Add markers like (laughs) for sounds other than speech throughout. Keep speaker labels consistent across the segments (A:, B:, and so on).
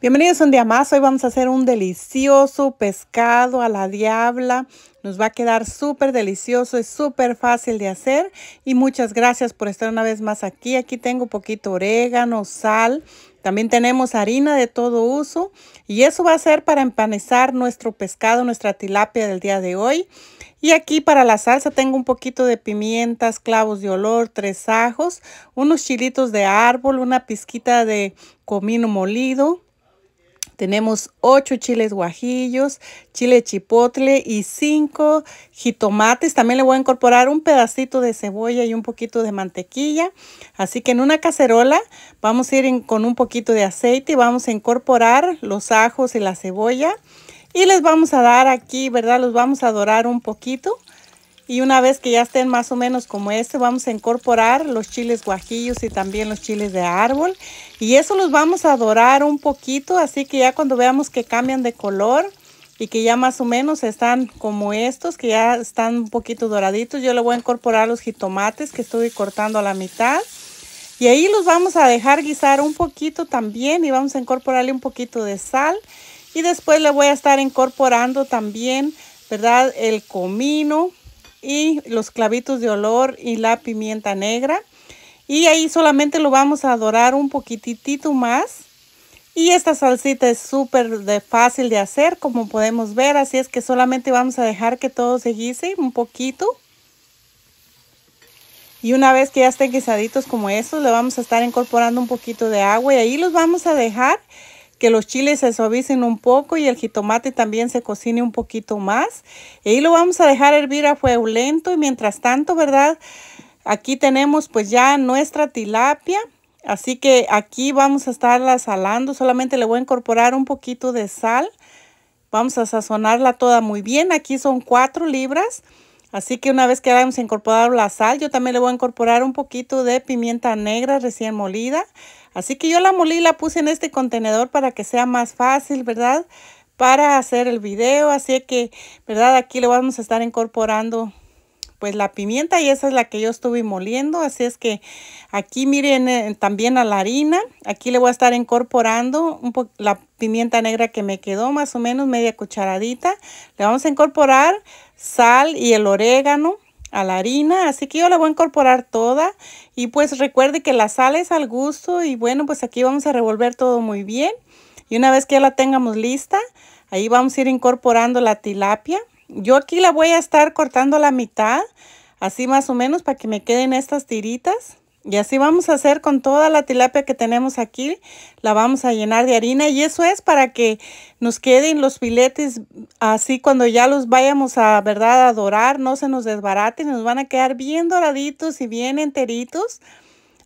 A: Bienvenidos un día más. Hoy vamos a hacer un delicioso pescado a la diabla. Nos va a quedar súper delicioso, es súper fácil de hacer. Y muchas gracias por estar una vez más aquí. Aquí tengo poquito orégano, sal. También tenemos harina de todo uso. Y eso va a ser para empanizar nuestro pescado, nuestra tilapia del día de hoy. Y aquí para la salsa tengo un poquito de pimientas, clavos de olor, tres ajos, unos chilitos de árbol, una pizquita de comino molido tenemos 8 chiles guajillos, chile chipotle y 5 jitomates. También le voy a incorporar un pedacito de cebolla y un poquito de mantequilla. Así que en una cacerola vamos a ir con un poquito de aceite y vamos a incorporar los ajos y la cebolla. Y les vamos a dar aquí, ¿verdad? Los vamos a dorar un poquito y una vez que ya estén más o menos como este, vamos a incorporar los chiles guajillos y también los chiles de árbol. Y eso los vamos a dorar un poquito, así que ya cuando veamos que cambian de color y que ya más o menos están como estos, que ya están un poquito doraditos, yo le voy a incorporar los jitomates que estuve cortando a la mitad. Y ahí los vamos a dejar guisar un poquito también y vamos a incorporarle un poquito de sal. Y después le voy a estar incorporando también, ¿verdad? El comino, y los clavitos de olor y la pimienta negra. Y ahí solamente lo vamos a dorar un poquitito más. Y esta salsita es súper de fácil de hacer, como podemos ver. Así es que solamente vamos a dejar que todo se guise un poquito. Y una vez que ya estén guisaditos como estos, le vamos a estar incorporando un poquito de agua. Y ahí los vamos a dejar que los chiles se suavicen un poco y el jitomate también se cocine un poquito más. Y lo vamos a dejar hervir a fuego lento y mientras tanto, ¿verdad? Aquí tenemos pues ya nuestra tilapia. Así que aquí vamos a estarla salando. Solamente le voy a incorporar un poquito de sal. Vamos a sazonarla toda muy bien. Aquí son 4 libras. Así que una vez que hayamos incorporado la sal, yo también le voy a incorporar un poquito de pimienta negra recién molida. Así que yo la molí, la puse en este contenedor para que sea más fácil, ¿verdad? Para hacer el video. Así que, ¿verdad? Aquí le vamos a estar incorporando pues la pimienta y esa es la que yo estuve moliendo. Así es que aquí miren eh, también a la harina. Aquí le voy a estar incorporando un la pimienta negra que me quedó, más o menos media cucharadita. Le vamos a incorporar sal y el orégano a la harina, así que yo la voy a incorporar toda y pues recuerde que la sal es al gusto y bueno pues aquí vamos a revolver todo muy bien y una vez que ya la tengamos lista ahí vamos a ir incorporando la tilapia yo aquí la voy a estar cortando la mitad, así más o menos, para que me queden estas tiritas. Y así vamos a hacer con toda la tilapia que tenemos aquí. La vamos a llenar de harina y eso es para que nos queden los filetes así cuando ya los vayamos a, ¿verdad? A dorar, no se nos desbaraten, nos van a quedar bien doraditos y bien enteritos.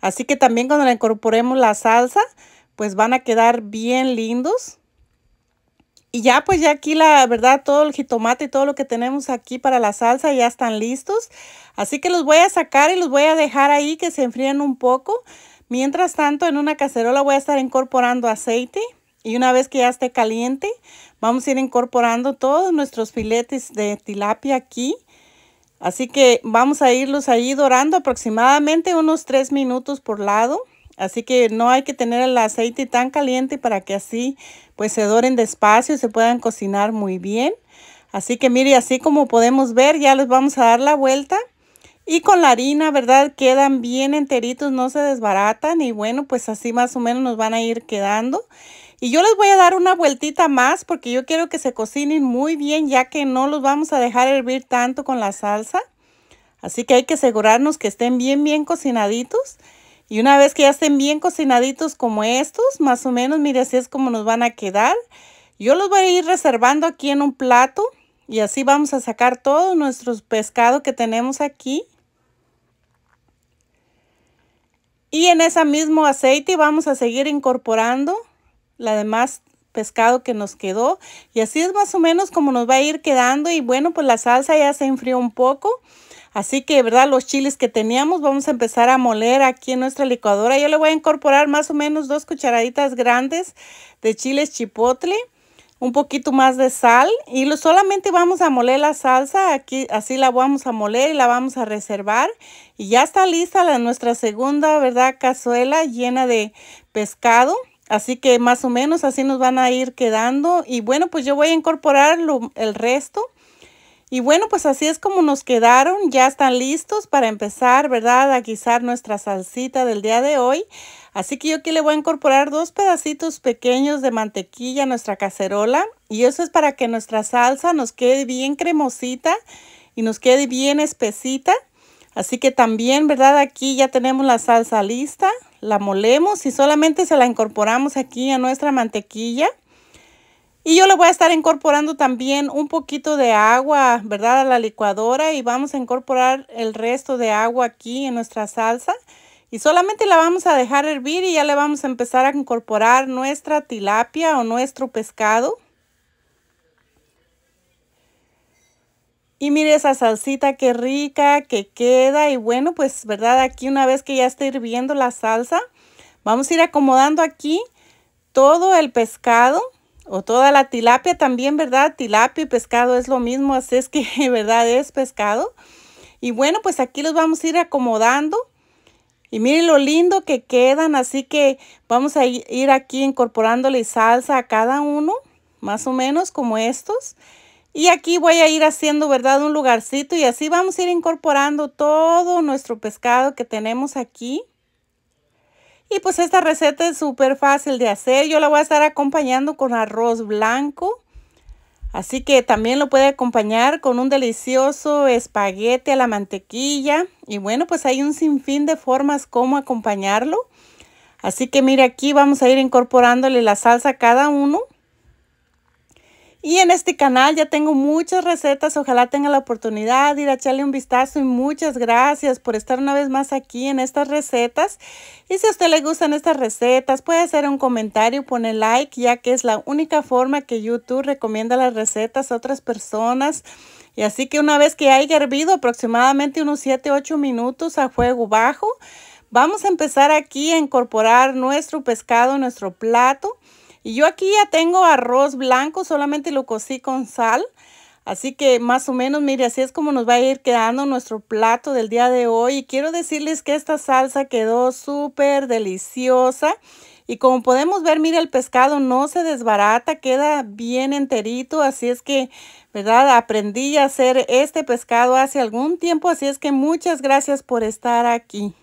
A: Así que también cuando le incorporemos la salsa, pues van a quedar bien lindos. Y ya pues ya aquí la verdad todo el jitomate y todo lo que tenemos aquí para la salsa ya están listos. Así que los voy a sacar y los voy a dejar ahí que se enfríen un poco. Mientras tanto en una cacerola voy a estar incorporando aceite. Y una vez que ya esté caliente, vamos a ir incorporando todos nuestros filetes de tilapia aquí. Así que vamos a irlos ahí dorando aproximadamente unos 3 minutos por lado. Así que no hay que tener el aceite tan caliente para que así pues se doren despacio y se puedan cocinar muy bien. Así que mire, así como podemos ver, ya les vamos a dar la vuelta. Y con la harina, ¿verdad? Quedan bien enteritos, no se desbaratan y bueno, pues así más o menos nos van a ir quedando. Y yo les voy a dar una vueltita más porque yo quiero que se cocinen muy bien ya que no los vamos a dejar hervir tanto con la salsa. Así que hay que asegurarnos que estén bien, bien cocinaditos. Y una vez que ya estén bien cocinaditos como estos, más o menos, mire, así es como nos van a quedar. Yo los voy a ir reservando aquí en un plato y así vamos a sacar todo nuestro pescado que tenemos aquí. Y en ese mismo aceite vamos a seguir incorporando la demás pescado que nos quedó. Y así es más o menos como nos va a ir quedando. Y bueno, pues la salsa ya se enfrió un poco. Así que, ¿verdad? Los chiles que teníamos vamos a empezar a moler aquí en nuestra licuadora. Yo le voy a incorporar más o menos dos cucharaditas grandes de chiles chipotle, un poquito más de sal y solamente vamos a moler la salsa. Aquí así la vamos a moler y la vamos a reservar. Y ya está lista la, nuestra segunda, ¿verdad? Cazuela llena de pescado. Así que más o menos así nos van a ir quedando. Y bueno, pues yo voy a incorporar el resto y bueno, pues así es como nos quedaron. Ya están listos para empezar, ¿verdad? A guisar nuestra salsita del día de hoy. Así que yo aquí le voy a incorporar dos pedacitos pequeños de mantequilla a nuestra cacerola. Y eso es para que nuestra salsa nos quede bien cremosita y nos quede bien espesita. Así que también, ¿verdad? Aquí ya tenemos la salsa lista. La molemos y solamente se la incorporamos aquí a nuestra mantequilla. Y yo le voy a estar incorporando también un poquito de agua, ¿verdad? A la licuadora y vamos a incorporar el resto de agua aquí en nuestra salsa. Y solamente la vamos a dejar hervir y ya le vamos a empezar a incorporar nuestra tilapia o nuestro pescado. Y mire esa salsita, que rica que queda. Y bueno, pues, ¿verdad? Aquí una vez que ya está hirviendo la salsa, vamos a ir acomodando aquí todo el pescado. O toda la tilapia también, ¿verdad? Tilapia y pescado es lo mismo, así es que, (laughs) ¿verdad? Es pescado. Y bueno, pues aquí los vamos a ir acomodando. Y miren lo lindo que quedan, así que vamos a ir aquí incorporándole salsa a cada uno, más o menos como estos. Y aquí voy a ir haciendo, ¿verdad? Un lugarcito y así vamos a ir incorporando todo nuestro pescado que tenemos aquí. Y pues esta receta es súper fácil de hacer. Yo la voy a estar acompañando con arroz blanco. Así que también lo puede acompañar con un delicioso espaguete a la mantequilla. Y bueno, pues hay un sinfín de formas como acompañarlo. Así que mire aquí vamos a ir incorporándole la salsa a cada uno. Y en este canal ya tengo muchas recetas, ojalá tenga la oportunidad de ir a echarle un vistazo y muchas gracias por estar una vez más aquí en estas recetas. Y si a usted le gustan estas recetas, puede hacer un comentario, pone like, ya que es la única forma que YouTube recomienda las recetas a otras personas. Y así que una vez que haya hervido aproximadamente unos 7-8 minutos a fuego bajo, vamos a empezar aquí a incorporar nuestro pescado en nuestro plato. Y yo aquí ya tengo arroz blanco, solamente lo cocí con sal. Así que más o menos, mire, así es como nos va a ir quedando nuestro plato del día de hoy. Y quiero decirles que esta salsa quedó súper deliciosa. Y como podemos ver, mire, el pescado no se desbarata, queda bien enterito. Así es que, ¿verdad? Aprendí a hacer este pescado hace algún tiempo. Así es que muchas gracias por estar aquí.